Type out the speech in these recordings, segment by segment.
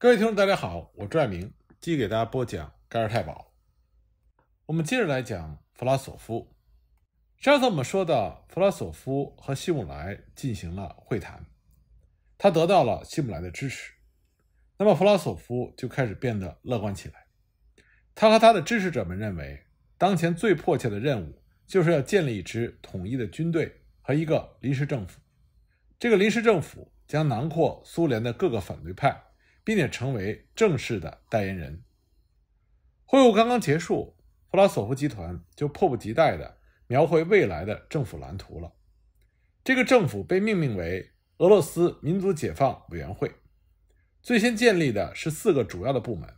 各位听众，大家好，我朱爱明，继续给大家播讲《盖尔太保》。我们接着来讲弗拉索夫。上次我们说到，弗拉索夫和希姆莱进行了会谈，他得到了希姆莱的支持。那么弗拉索夫就开始变得乐观起来。他和他的支持者们认为，当前最迫切的任务就是要建立一支统一的军队和一个临时政府。这个临时政府将囊括苏联的各个反对派。并且成为正式的代言人。会晤刚刚结束，弗拉索夫集团就迫不及待的描绘未来的政府蓝图了。这个政府被命名为俄罗斯民族解放委员会。最先建立的是四个主要的部门：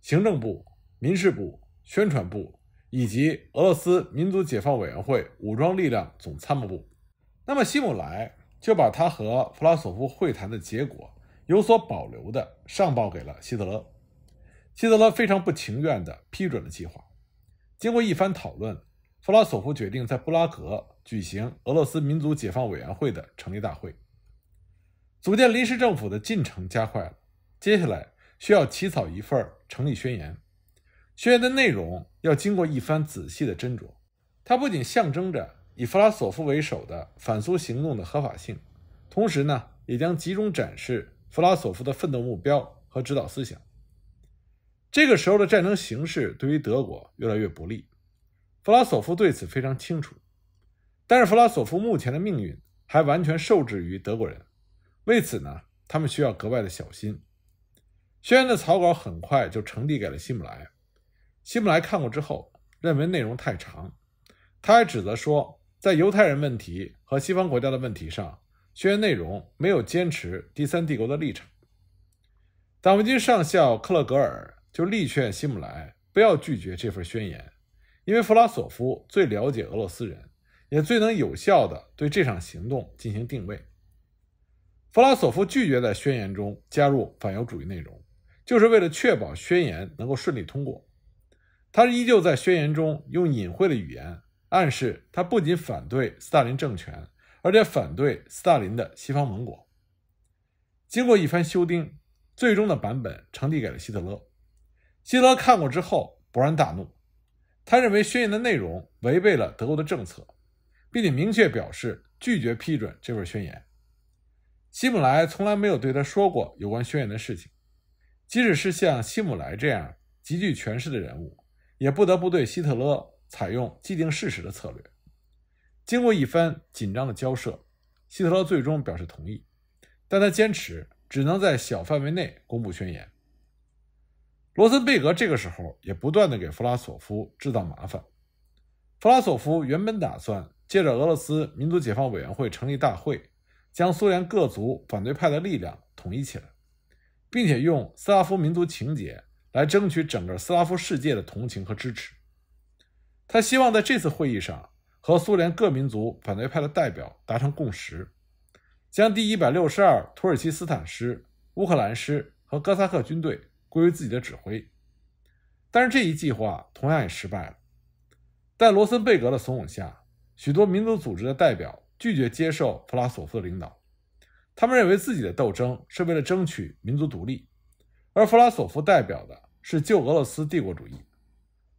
行政部、民事部、宣传部以及俄罗斯民族解放委员会武装力量总参谋部。那么希姆莱就把他和弗拉索夫会谈的结果。有所保留的上报给了希特勒，希特勒非常不情愿地批准了计划。经过一番讨论，弗拉索夫决定在布拉格举行俄罗斯民族解放委员会的成立大会，组建临时政府的进程加快了。接下来需要起草一份成立宣言，宣言的内容要经过一番仔细的斟酌。它不仅象征着以弗拉索夫为首的反苏行动的合法性，同时呢，也将集中展示。弗拉索夫的奋斗目标和指导思想。这个时候的战争形势对于德国越来越不利，弗拉索夫对此非常清楚。但是弗拉索夫目前的命运还完全受制于德国人，为此呢，他们需要格外的小心。宣言的草稿很快就呈递给了希姆莱，希姆莱看过之后认为内容太长，他还指责说，在犹太人问题和西方国家的问题上。宣言内容没有坚持第三帝国的立场。党卫军上校克勒格尔就力劝希姆莱不要拒绝这份宣言，因为弗拉索夫最了解俄罗斯人，也最能有效地对这场行动进行定位。弗拉索夫拒绝在宣言中加入反犹主义内容，就是为了确保宣言能够顺利通过。他依旧在宣言中用隐晦的语言暗示，他不仅反对斯大林政权。而且反对斯大林的西方盟国，经过一番修订，最终的版本呈递给了希特勒。希特勒看过之后勃然大怒，他认为宣言的内容违背了德国的政策，并且明确表示拒绝批准这份宣言。希姆莱从来没有对他说过有关宣言的事情，即使是像希姆莱这样极具权势的人物，也不得不对希特勒采用既定事实的策略。经过一番紧张的交涉，希特勒最终表示同意，但他坚持只能在小范围内公布宣言。罗森贝格这个时候也不断的给弗拉索夫制造麻烦。弗拉索夫原本打算借着俄罗斯民族解放委员会成立大会，将苏联各族反对派的力量统一起来，并且用斯拉夫民族情结来争取整个斯拉夫世界的同情和支持。他希望在这次会议上。和苏联各民族反对派的代表达成共识，将第一百六十二、土耳其斯坦师、乌克兰师和哥萨克军队归于自己的指挥。但是这一计划同样也失败了。在罗森贝格的怂恿下，许多民族组织的代表拒绝接受弗拉索夫的领导。他们认为自己的斗争是为了争取民族独立，而弗拉索夫代表的是旧俄罗斯帝国主义。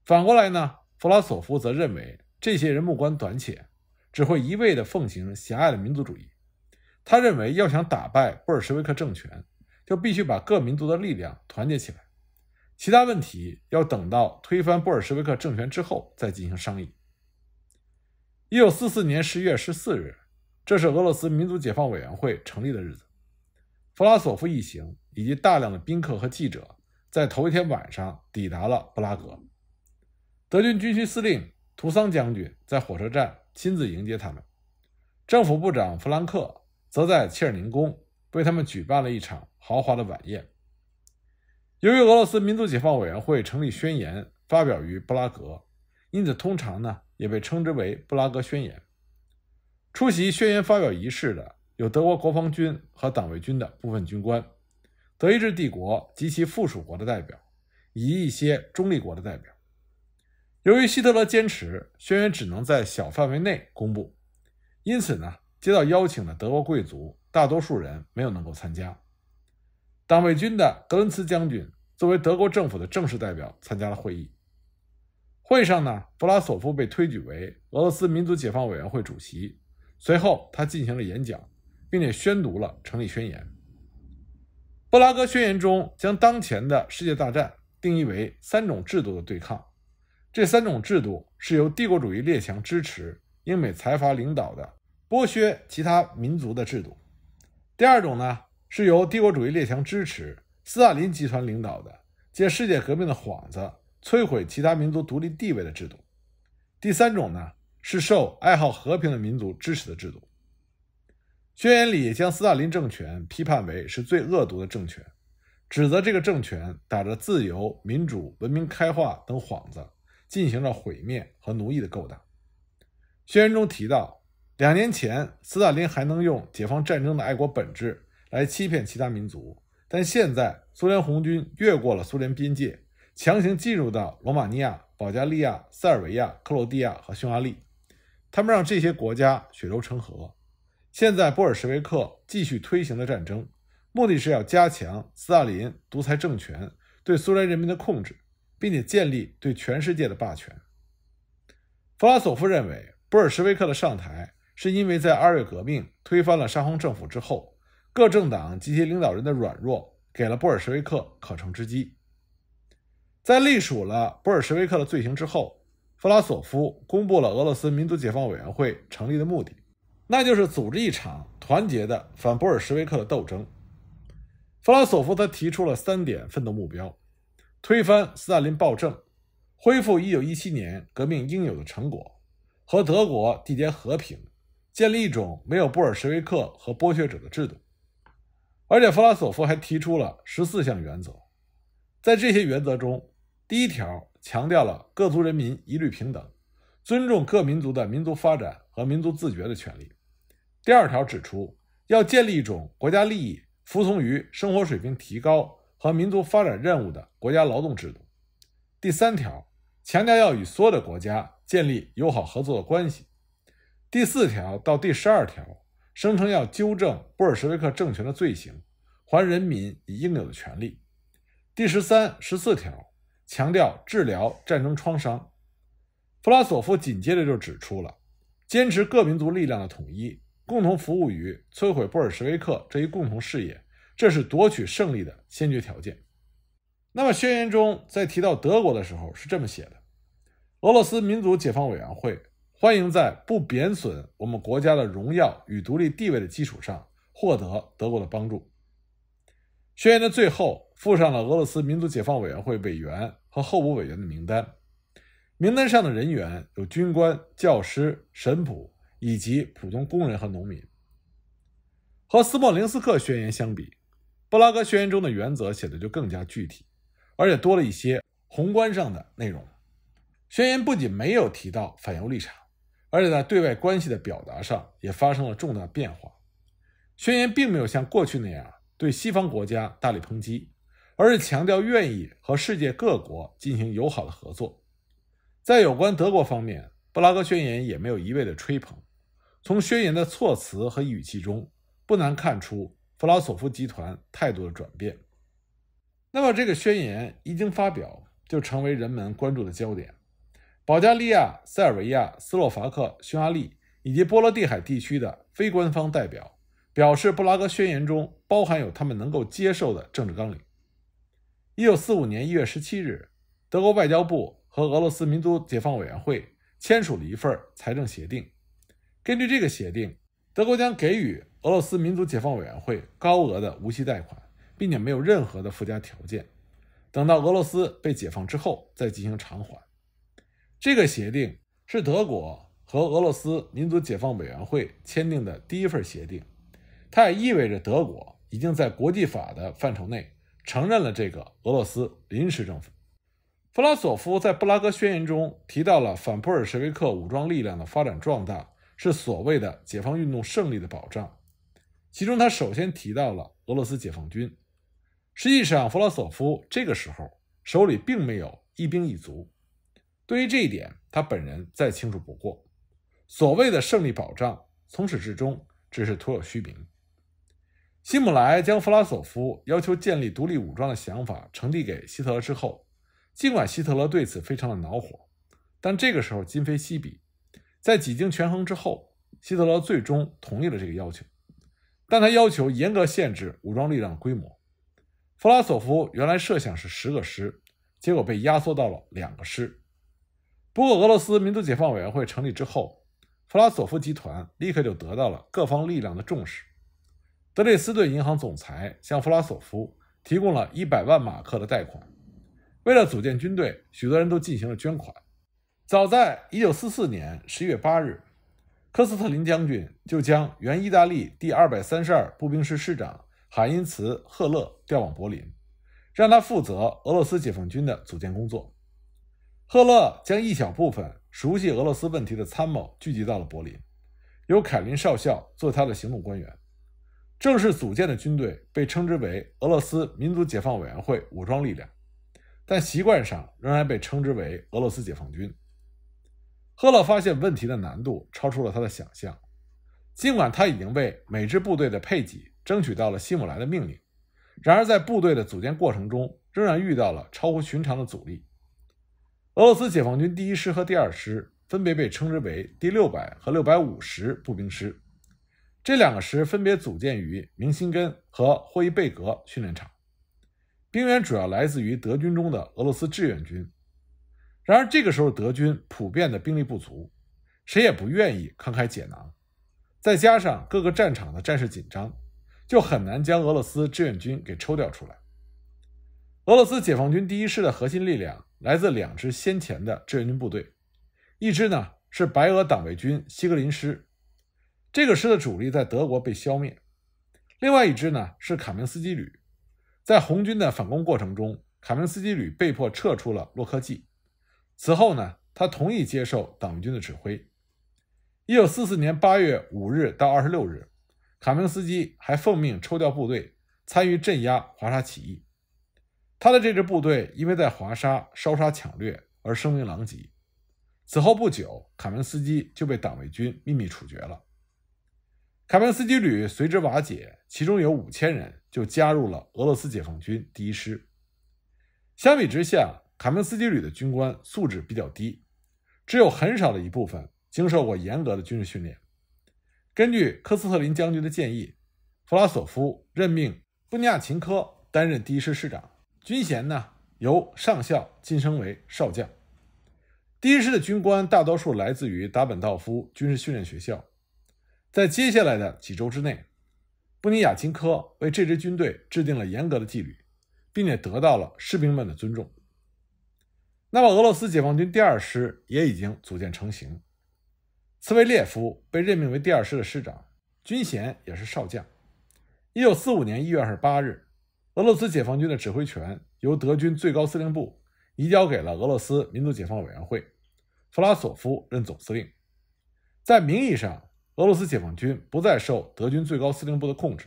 反过来呢，弗拉索夫则认为。这些人目光短浅，只会一味地奉行狭隘的民族主义。他认为，要想打败布尔什维克政权，就必须把各民族的力量团结起来。其他问题要等到推翻布尔什维克政权之后再进行商议。一九四四年十月十四日，这是俄罗斯民族解放委员会成立的日子。弗拉索夫一行以及大量的宾客和记者在头一天晚上抵达了布拉格。德军军区司令。图桑将军在火车站亲自迎接他们，政府部长弗兰克则在切尔宁宫为他们举办了一场豪华的晚宴。由于俄罗斯民族解放委员会成立宣言发表于布拉格，因此通常呢也被称之为布拉格宣言。出席宣言发表仪式的有德国国防军和党卫军的部分军官、德意志帝国及其附属国的代表，以及一些中立国的代表。由于希特勒坚持，宣言只能在小范围内公布，因此呢，接到邀请的德国贵族，大多数人没有能够参加。党卫军的格伦茨将军作为德国政府的正式代表参加了会议。会上呢，布拉索夫被推举为俄罗斯民族解放委员会主席，随后他进行了演讲，并且宣读了成立宣言。布拉格宣言中将当前的世界大战定义为三种制度的对抗。这三种制度是由帝国主义列强支持、英美财阀领导的剥削其他民族的制度；第二种呢，是由帝国主义列强支持、斯大林集团领导的借世界革命的幌子摧毁其他民族独立地位的制度；第三种呢，是受爱好和平的民族支持的制度。宣言里将斯大林政权批判为是最恶毒的政权，指责这个政权打着自由、民主、文明、开化等幌子。进行了毁灭和奴役的勾当。宣言中提到，两年前斯大林还能用解放战争的爱国本质来欺骗其他民族，但现在苏联红军越过了苏联边界，强行进入到罗马尼亚、保加利亚、塞尔维亚、克罗地亚和匈牙利，他们让这些国家血流成河。现在布尔什维克继续推行的战争，目的是要加强斯大林独裁政权对苏联人民的控制。并且建立对全世界的霸权。弗拉索夫认为，布尔什维克的上台是因为在二月革命推翻了沙皇政府之后，各政党及其领导人的软弱给了布尔什维克可乘之机。在隶属了布尔什维克的罪行之后，弗拉索夫公布了俄罗斯民族解放委员会成立的目的，那就是组织一场团结的反布尔什维克的斗争。弗拉索夫他提出了三点奋斗目标。推翻斯大林暴政，恢复1917年革命应有的成果，和德国缔结和平，建立一种没有布尔什维克和剥削者的制度。而且弗拉索夫还提出了十四项原则，在这些原则中，第一条强调了各族人民一律平等，尊重各民族的民族发展和民族自觉的权利；第二条指出要建立一种国家利益服从于生活水平提高。和民族发展任务的国家劳动制度。第三条强调要与所有的国家建立友好合作的关系。第四条到第十二条声称要纠正布尔什维克政权的罪行，还人民以应有的权利。第十三、十四条强调治疗战争创伤。弗拉索夫紧接着就指出了坚持各民族力量的统一，共同服务于摧毁布尔什维克这一共同事业。这是夺取胜利的先决条件。那么，宣言中在提到德国的时候是这么写的：俄罗斯民族解放委员会欢迎在不贬损我们国家的荣耀与独立地位的基础上获得德国的帮助。宣言的最后附上了俄罗斯民族解放委员会委员和候补委员的名单，名单上的人员有军官、教师、神甫以及普通工人和农民。和斯莫林斯克宣言相比，布拉格宣言中的原则写的就更加具体，而且多了一些宏观上的内容。宣言不仅没有提到反犹立场，而且在对外关系的表达上也发生了重大变化。宣言并没有像过去那样对西方国家大力抨击，而是强调愿意和世界各国进行友好的合作。在有关德国方面，布拉格宣言也没有一味的吹捧。从宣言的措辞和语气中，不难看出。弗拉索夫集团态度的转变。那么，这个宣言一经发表，就成为人们关注的焦点。保加利亚、塞尔维亚、斯洛伐克、匈牙利以及波罗的海地区的非官方代表表示，布拉格宣言中包含有他们能够接受的政治纲领。一九四五年一月十七日，德国外交部和俄罗斯民族解放委员会签署了一份财政协定。根据这个协定，德国将给予。俄罗斯民族解放委员会高额的无息贷款，并且没有任何的附加条件，等到俄罗斯被解放之后再进行偿还。这个协定是德国和俄罗斯民族解放委员会签订的第一份协定，它也意味着德国已经在国际法的范畴内承认了这个俄罗斯临时政府。弗拉索夫在布拉格宣言中提到了反普尔什维克武装力量的发展壮大是所谓的解放运动胜利的保障。其中，他首先提到了俄罗斯解放军。实际上，弗拉索夫这个时候手里并没有一兵一卒。对于这一点，他本人再清楚不过。所谓的胜利保障，从始至终只是徒有虚名。希姆莱将弗拉索夫要求建立独立武装的想法呈递给希特勒之后，尽管希特勒对此非常的恼火，但这个时候今非昔比，在几经权衡之后，希特勒最终同意了这个要求。但他要求严格限制武装力量规模。弗拉索夫原来设想是十个师，结果被压缩到了两个师。不过，俄罗斯民族解放委员会成立之后，弗拉索夫集团立刻就得到了各方力量的重视。德累斯顿银行总裁向弗拉索夫提供了一百万马克的贷款。为了组建军队，许多人都进行了捐款。早在1944年11月8日。科斯特林将军就将原意大利第二百三十二步兵师师长海因茨·赫勒调往柏林，让他负责俄罗斯解放军的组建工作。赫勒将一小部分熟悉俄罗斯问题的参谋聚集到了柏林，由凯林少校做他的行动官员。正式组建的军队被称之为俄罗斯民族解放委员会武装力量，但习惯上仍然被称之为俄罗斯解放军。赫勒发现问题的难度超出了他的想象，尽管他已经为每支部队的配给争取到了希姆莱的命令，然而在部队的组建过程中，仍然遇到了超乎寻常的阻力。俄罗斯解放军第一师和第二师分别被称之为第六百和六百五十步兵师，这两个师分别组建于明辛根和霍伊贝格训练场，兵员主要来自于德军中的俄罗斯志愿军。然而这个时候，德军普遍的兵力不足，谁也不愿意慷慨解囊，再加上各个战场的战事紧张，就很难将俄罗斯志愿军给抽调出来。俄罗斯解放军第一师的核心力量来自两支先前的志愿军部队，一支呢是白俄党卫军西格林师，这个师的主力在德国被消灭；另外一支呢是卡明斯基旅，在红军的反攻过程中，卡明斯基旅被迫撤出了洛科季。此后呢，他同意接受党卫军的指挥。一九四四年八月五日到二十六日，卡明斯基还奉命抽调部队参与镇压华沙起义。他的这支部队因为在华沙烧杀抢掠而声名狼藉。此后不久，卡明斯基就被党卫军秘密处决了。卡明斯基旅随之瓦解，其中有五千人就加入了俄罗斯解放军第一师。相比之下。卡门斯基旅的军官素质比较低，只有很少的一部分经受过严格的军事训练。根据科斯特林将军的建议，弗拉索夫任命布尼亚琴科担任第一师师长，军衔呢由上校晋升为少将。第一师的军官大多数来自于达本道夫军事训练学校。在接下来的几周之内，布尼亚琴科为这支军队制定了严格的纪律，并且得到了士兵们的尊重。那么，俄罗斯解放军第二师也已经组建成型。茨维列夫被任命为第二师的师长，军衔也是少将。一九四五年一月二十八日，俄罗斯解放军的指挥权由德军最高司令部移交给了俄罗斯民族解放委员会，弗拉索夫任总司令。在名义上，俄罗斯解放军不再受德军最高司令部的控制。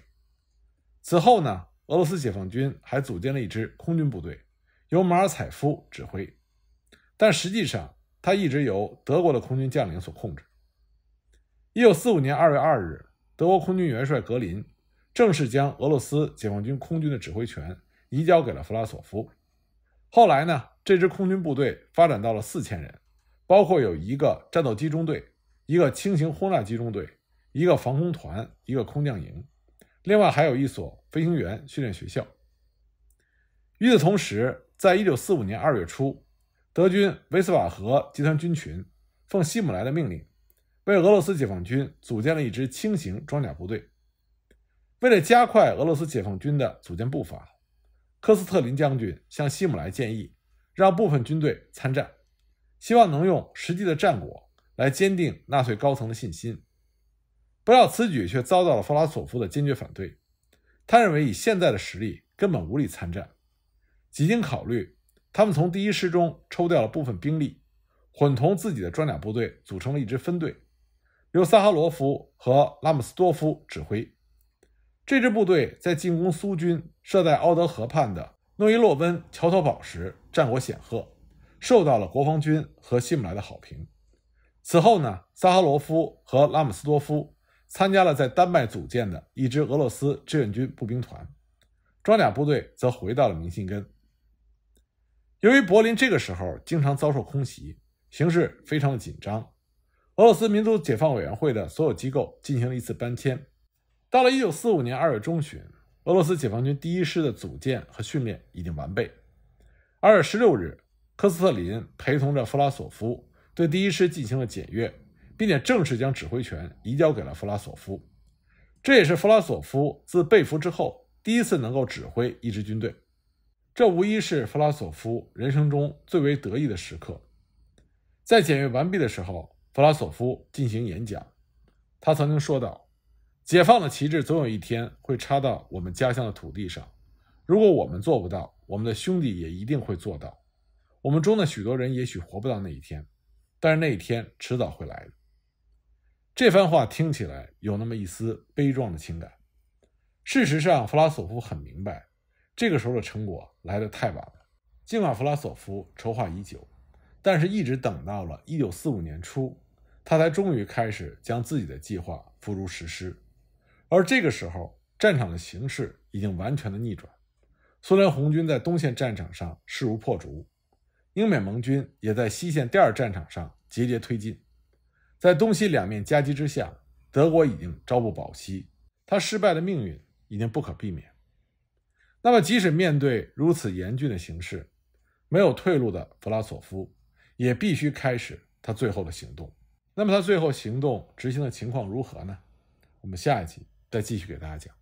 此后呢，俄罗斯解放军还组建了一支空军部队，由马尔采夫指挥。但实际上，它一直由德国的空军将领所控制。一九四五年二月二日，德国空军元帅格林正式将俄罗斯解放军空军的指挥权移交给了弗拉索夫。后来呢，这支空军部队发展到了四千人，包括有一个战斗机中队、一个轻型轰炸机中队、一个防空团、一个空降营，另外还有一所飞行员训练学校。与此同时，在一九四五年二月初。德军维斯瓦河集团军群奉希姆莱的命令，为俄罗斯解放军组建了一支轻型装甲部队。为了加快俄罗斯解放军的组建步伐，科斯特林将军向希姆莱建议，让部分军队参战，希望能用实际的战果来坚定纳粹高层的信心。不料此举却遭到了弗拉索夫的坚决反对。他认为以现在的实力根本无力参战，几经考虑。他们从第一师中抽调了部分兵力，混同自己的装甲部队组成了一支分队，由萨哈罗夫和拉姆斯多夫指挥。这支部队在进攻苏军设在奥德河畔的诺伊洛温桥头堡时战果显赫，受到了国防军和希姆莱的好评。此后呢，萨哈罗夫和拉姆斯多夫参加了在丹麦组建的一支俄罗斯志愿军步兵团，装甲部队则回到了明信根。由于柏林这个时候经常遭受空袭，形势非常的紧张。俄罗斯民族解放委员会的所有机构进行了一次搬迁。到了1945年2月中旬，俄罗斯解放军第一师的组建和训练已经完备。2月16日，科斯特林陪同着弗拉索夫对第一师进行了检阅，并且正式将指挥权移交给了弗拉索夫。这也是弗拉索夫自被俘之后第一次能够指挥一支军队。这无疑是弗拉索夫人生中最为得意的时刻。在检阅完毕的时候，弗拉索夫进行演讲。他曾经说道：“解放的旗帜总有一天会插到我们家乡的土地上。如果我们做不到，我们的兄弟也一定会做到。我们中的许多人也许活不到那一天，但是那一天迟早会来的。”这番话听起来有那么一丝悲壮的情感。事实上，弗拉索夫很明白。这个时候的成果来的太晚了。金管弗拉索夫筹划已久，但是一直等到了一九四五年初，他才终于开始将自己的计划付诸实施。而这个时候，战场的形势已经完全的逆转，苏联红军在东线战场上势如破竹，英美盟军也在西线第二战场上节节推进。在东西两面夹击之下，德国已经朝不保夕，他失败的命运已经不可避免。那么，即使面对如此严峻的形势，没有退路的弗拉索夫也必须开始他最后的行动。那么，他最后行动执行的情况如何呢？我们下一集再继续给大家讲。